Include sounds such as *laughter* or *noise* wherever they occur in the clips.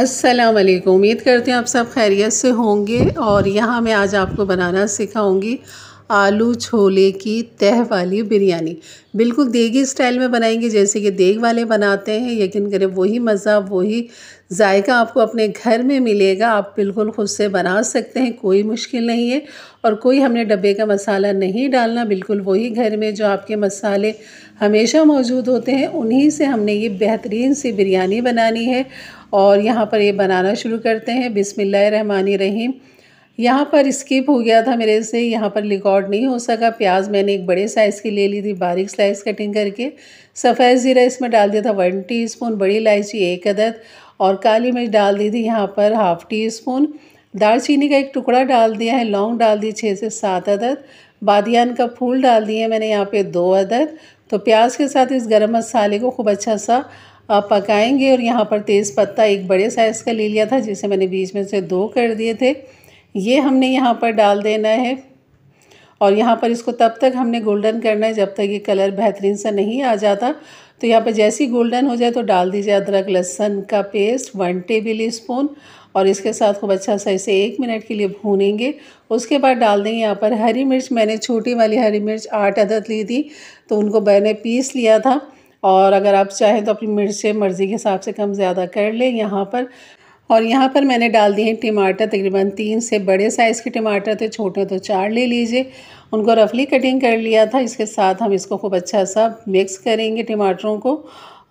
अस्सलाम वालेकुम उम्मीद करते हैं आप सब खैरियत से होंगे और यहाँ मैं आज आपको बनाना सिखाऊंगी आलू छोले की तह वाली बिरयानी बिल्कुल देगी स्टाइल में बनाएंगे जैसे कि देग वाले बनाते हैं यकीन करें वही मज़ा वही जायका आपको अपने घर में मिलेगा आप बिल्कुल खुद से बना सकते हैं कोई मुश्किल नहीं है और कोई हमने डब्बे का मसाला नहीं डालना बिल्कुल वही घर में जो आपके मसाले हमेशा मौजूद होते हैं उन्हीं से हमने ये बेहतरीन सी बिरयानी बनानी है और यहाँ पर ये बनाना शुरू करते हैं बिसमिल्लर रहीम यहाँ पर स्किप हो गया था मेरे से यहाँ पर रिकॉर्ड नहीं हो सका प्याज मैंने एक बड़े साइज़ की ले ली थी बारीक स्लाइस कटिंग करके सफ़ेद ज़ीरा इसमें डाल दिया था वन टीस्पून बड़ी इलायची एक अदद और काली मिर्च डाल दी थी यहाँ पर हाफ़ टी स्पून दालचीनी का एक टुकड़ा डाल दिया है लौंग डाल दी छः से सात अदद बादियान का फूल डाल दिए मैंने यहाँ पर दो अदद तो प्याज के साथ इस गर्म मसाले को खूब अच्छा सा आप पकाएंगे और यहाँ पर तेज़ पत्ता एक बड़े साइज़ का ले लिया था जिसे मैंने बीच में से दो कर दिए थे ये हमने यहाँ पर डाल देना है और यहाँ पर इसको तब तक हमने गोल्डन करना है जब तक ये कलर बेहतरीन सा नहीं आ जाता तो यहाँ पर जैसे ही गोल्डन हो जाए तो डाल दीजिए अदरक लहसन का पेस्ट वन टेबल स्पून और इसके साथ खूब अच्छा सा इसे एक मिनट के लिए भूनेंगे उसके बाद डाल देंगे यहाँ पर हरी मिर्च मैंने छोटी वाली हरी मिर्च आठ अदद ली थी तो उनको मैंने पीस लिया था और अगर आप चाहें तो अपनी मिर्चें मर्ज़ी के हिसाब से कम ज़्यादा कर लें यहाँ पर और यहाँ पर मैंने डाल दिए हैं टमाटर तकरीबन तीन से बड़े साइज़ के टमाटर थे छोटे तो चार ले लीजिए उनको रफली कटिंग कर लिया था इसके साथ हम इसको खूब अच्छा सा मिक्स करेंगे टमाटरों को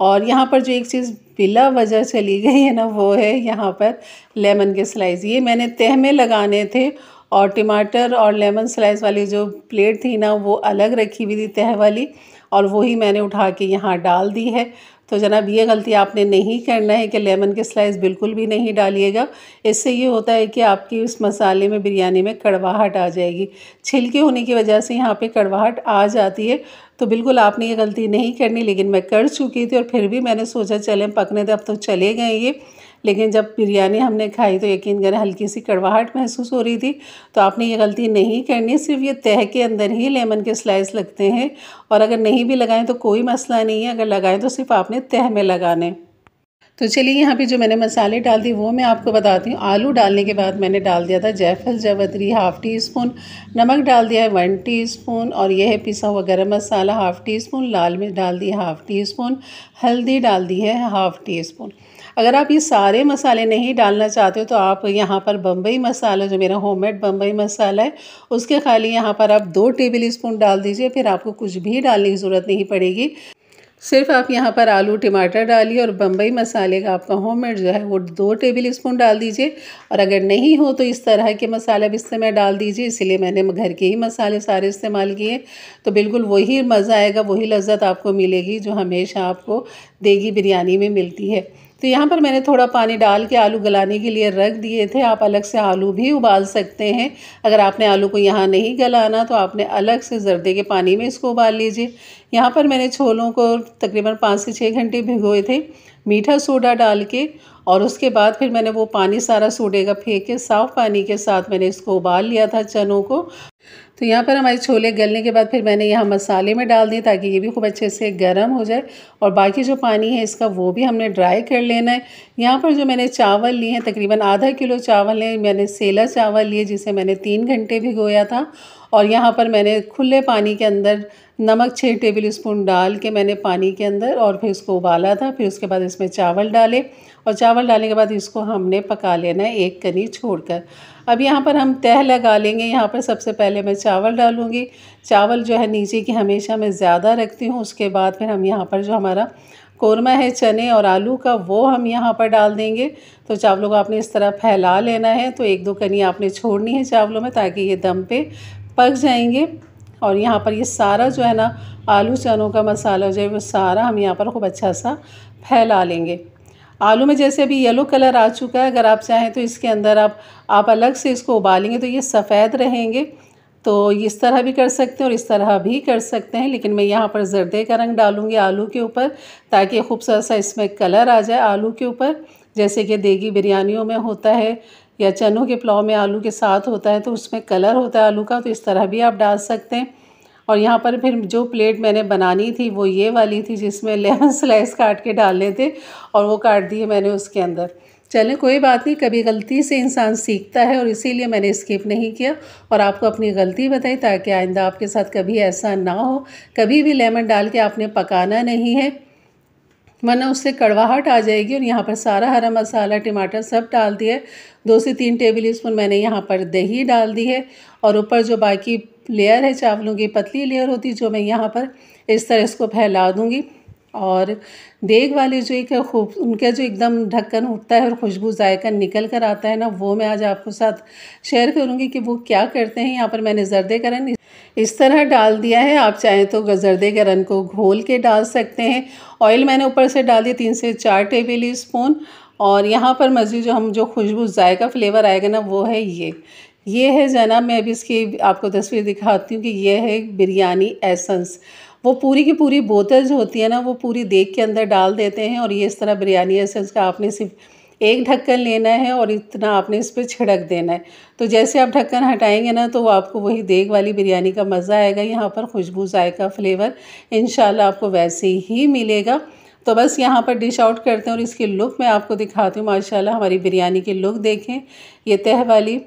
और यहाँ पर जो एक चीज़ बिला वजह चली गई है ना वो है यहाँ पर लेमन के स्लाइस ये मैंने तह में लगाने थे और टमाटर और लेमन स्लाइस वाली जो प्लेट थी ना वो अलग रखी हुई थी तह वाली और वही मैंने उठा के यहाँ डाल दी है तो जनाब ये गलती आपने नहीं करना है कि लेमन के स्लाइस बिल्कुल भी नहीं डालिएगा इससे ये होता है कि आपकी उस मसाले में बिरयानी में कड़वाहट आ जाएगी छिलके होने की वजह से यहाँ पे कड़वाहट आ जाती है तो बिल्कुल आपने ये गलती नहीं करनी लेकिन मैं कर चुकी थी और फिर भी मैंने सोचा चले पकने थे अब तो चले गए ये लेकिन जब बिरयानी हमने खाई तो यकीन करें हल्की सी कड़वाहट महसूस हो रही थी तो आपने ये गलती नहीं करनी सिर्फ ये तह के अंदर ही लेमन के स्लाइस लगते हैं और अगर नहीं भी लगाएं तो कोई मसला नहीं है अगर लगाएं तो सिर्फ आपने तह में लगाने तो चलिए यहाँ पे जो मैंने मसाले डाल दिए वो मैं आपको बताती हूँ आलू डालने के बाद मैंने डाल दिया था जयफल जवतरी हाफ़ टी स्पून नमक डाल दिया है वन टी स्पून और यह है पिसा हुआ गर्म मसाला हाफ़ टी स्पून लाल मिर्च डाल दी हाफ़ टी स्पून हल्दी डाल दी है हाफ़ टी स्पून अगर आप ये सारे मसाले नहीं डालना चाहते हो तो आप यहाँ पर बम्बई मसाला जो मेरा होममेड बम्बई मसाला है उसके खाली यहाँ पर आप दो टेबल स्पून डाल दीजिए फिर आपको कुछ भी डालने की ज़रूरत नहीं पड़ेगी सिर्फ आप यहाँ पर आलू टमाटर डालिए और बम्बई मसाले का आपका होममेड जो है वो दो टेबल स्पून डाल दीजिए और अगर नहीं हो तो इस तरह के मसाले अब इस मैं डाल दीजिए इसीलिए मैंने घर के ही मसाले सारे इस्तेमाल किए तो बिल्कुल वही मज़ा आएगा वही लज्जत आपको मिलेगी जो हमेशा आपको देगी बिरयानी में मिलती है तो यहाँ पर मैंने थोड़ा पानी डाल के आलू गलाने के लिए रख दिए थे आप अलग से आलू भी उबाल सकते हैं अगर आपने आलू को यहाँ नहीं गलाना तो आपने अलग से जर्दे के पानी में इसको उबाल लीजिए यहाँ पर मैंने छोलों को तकरीबन पाँच से छः घंटे भिगोए थे मीठा सोडा डाल के और उसके बाद फिर मैंने वो पानी सारा सोडे का फेंक के साफ़ पानी के साथ मैंने इसको उबाल लिया था चनों को तो यहाँ पर हमारे छोले गलने के बाद फिर मैंने यहाँ मसाले में डाल दिए ताकि ये भी खूब अच्छे से गर्म हो जाए और बाकी जो पानी है इसका वो भी हमने ड्राई कर लेना है यहाँ पर जो मैंने चावल लिए हैं तकरीबन आधा किलो चावल हैं मैंने सेला चावल लिए जिसे मैंने तीन घंटे भिगोया था और यहाँ पर मैंने खुले पानी के अंदर नमक छः टेबल स्पून डाल के मैंने पानी के अंदर और फिर उसको उबाला था फिर उसके बाद इसमें चावल डाले और चावल डालने के बाद इसको हमने पका लेना है एक कनी छोड़कर अब यहाँ पर हम तह लगा लेंगे यहाँ पर सबसे पहले मैं चावल डालूँगी चावल जो है नीचे की हमेशा मैं ज़्यादा रखती हूँ उसके बाद फिर हम यहाँ पर जो हमारा कौरमा है चने और आलू का वो हम यहाँ पर डाल देंगे तो चावलों को आपने इस तरह फैला लेना है तो एक दो कनी आपने छोड़नी है चावलों में ताकि ये दम पे पक जाएंगे और यहाँ पर ये सारा जो है ना आलू चनों का मसाला जो है वो सारा हम यहाँ पर खूब अच्छा सा फैला लेंगे आलू में जैसे अभी येलो कलर आ चुका है अगर आप चाहें तो इसके अंदर आप आप अलग से इसको उबालेंगे तो ये सफ़ेद रहेंगे तो इस तरह भी कर सकते हैं और इस तरह भी कर सकते हैं लेकिन मैं यहाँ पर जर्दे का रंग डालूँगी आलू के ऊपर ताकि खूबसूरत सा इसमें कलर आ जाए आलू के ऊपर जैसे कि देगी बिरयानियों में होता है या चनों के पुलाव में आलू के साथ होता है तो उसमें कलर होता है आलू का तो इस तरह भी आप डाल सकते हैं और यहाँ पर फिर जो प्लेट मैंने बनानी थी वो ये वाली थी जिसमें लेमन *laughs* स्लाइस काट के डालने थे और वो काट दिए मैंने उसके अंदर चलें कोई बात नहीं कभी गलती से इंसान सीखता है और इसीलिए मैंने स्किप नहीं किया और आपको अपनी गलती बताई ताकि आइंदा आपके साथ कभी ऐसा ना हो कभी भी लेमन डाल के आपने पकाना नहीं है वरना उससे कड़वाहट आ जाएगी और यहाँ पर सारा हरा मसाला टमाटर सब डाल दिया दो से तीन टेबल स्पून मैंने यहाँ पर दही डाल दी है और ऊपर जो बाकी लेयर है चावलों की पतली लेयर होती जो मैं यहाँ पर इस तरह इसको फैला दूँगी और देख वाले जो एक खूब उनका जो एकदम ढक्कन उठता है और खुशबू जायका निकल कर आता है ना वो मैं आज आपको साथ शेयर करूँगी कि वो क्या करते हैं यहाँ पर मैंने जर्दे करें इस तरह डाल दिया है आप चाहें तो गजरदे के रन को घोल के डाल सकते हैं ऑयल मैंने ऊपर से डाल दिया तीन से चार टेबल स्पून और यहाँ पर मज़ीद जो हम जो खुशबू जायका फ्लेवर आएगा ना वो है ये ये है जनाब मैं अभी इसकी आपको तस्वीर दिखाती हूँ कि यह है बिरयानी एसेंस वो पूरी की पूरी बोतल जो होती है ना वो पूरी देख के अंदर डाल देते हैं और ये इस तरह बिरयानी एसेंस का आपने सिर्फ एक ढक्कन लेना है और इतना आपने इस पर छिड़क देना है तो जैसे आप ढक्कन हटाएंगे ना तो आपको वही देग वाली बिरयानी का मज़ा आएगा यहाँ पर खुशबू जायका फ्लेवर इन आपको वैसे ही मिलेगा तो बस यहाँ पर डिश आउट करते हैं और इसकी लुक मैं आपको दिखाती हूँ माशाल्लाह हमारी बिरयानी की लुक देखें ये तह वाली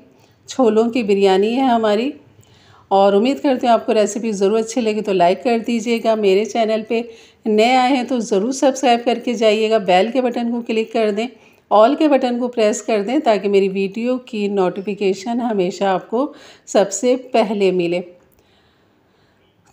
छोलों की बिरयानी है हमारी और उम्मीद करती हूँ आपको रेसिपी ज़रूर अच्छी लगी तो लाइक कर दीजिएगा मेरे चैनल पे नए आए हैं तो ज़रूर सब्सक्राइब करके जाइएगा बेल के बटन को क्लिक कर दें ऑल के बटन को प्रेस कर दें ताकि मेरी वीडियो की नोटिफिकेशन हमेशा आपको सबसे पहले मिले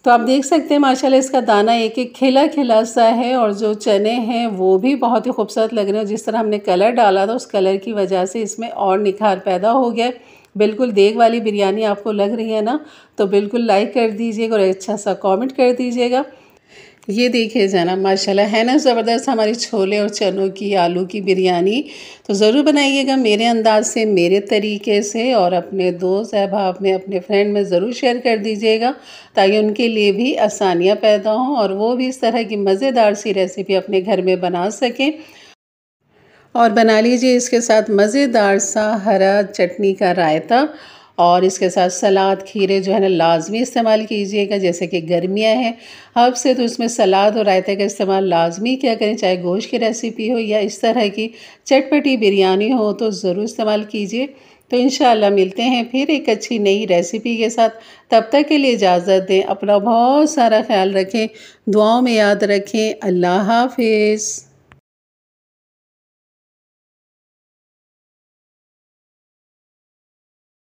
तो आप देख सकते हैं माशाल्लाह इसका दाना एक एक खिला खिला सा है और जो चने हैं वो भी बहुत ही खूबसूरत लग रहे हैं जिस तरह हमने कलर डाला था उस कलर की वजह से इसमें और निखार पैदा हो गया बिल्कुल देख वाली बिरयानी आपको लग रही है ना तो बिल्कुल लाइक कर दीजिएगा और अच्छा सा कमेंट कर दीजिएगा ये देखिए जाना माशाल्लाह है ना ज़बरदस्त हमारी छोले और चनों की आलू की बिरयानी तो ज़रूर बनाइएगा मेरे अंदाज से मेरे तरीके से और अपने दोस्त अहबाब में अपने फ्रेंड में ज़रूर शेयर कर दीजिएगा ताकि उनके लिए भी आसानियाँ पैदा हों और वो भी इस तरह की मज़ेदार सी रेसिपी अपने घर में बना सकें और बना लीजिए इसके साथ मज़ेदार सा हरा चटनी का रायता और इसके साथ सलाद खीरे जो है ना लाजमी इस्तेमाल कीजिएगा जैसे कि गर्मियाँ हैं हब से तो इसमें सलाद और रायते का इस्तेमाल लाजमी किया करें चाहे गोश्त की रेसिपी हो या इस तरह की चटपटी बिरयानी हो तो ज़रूर इस्तेमाल कीजिए तो इन मिलते हैं फिर एक अच्छी नई रेसिपी के साथ तब तक के लिए इजाज़त दें अपना बहुत सारा ख्याल रखें दुआओं में याद रखें अल्लाह हाफिज़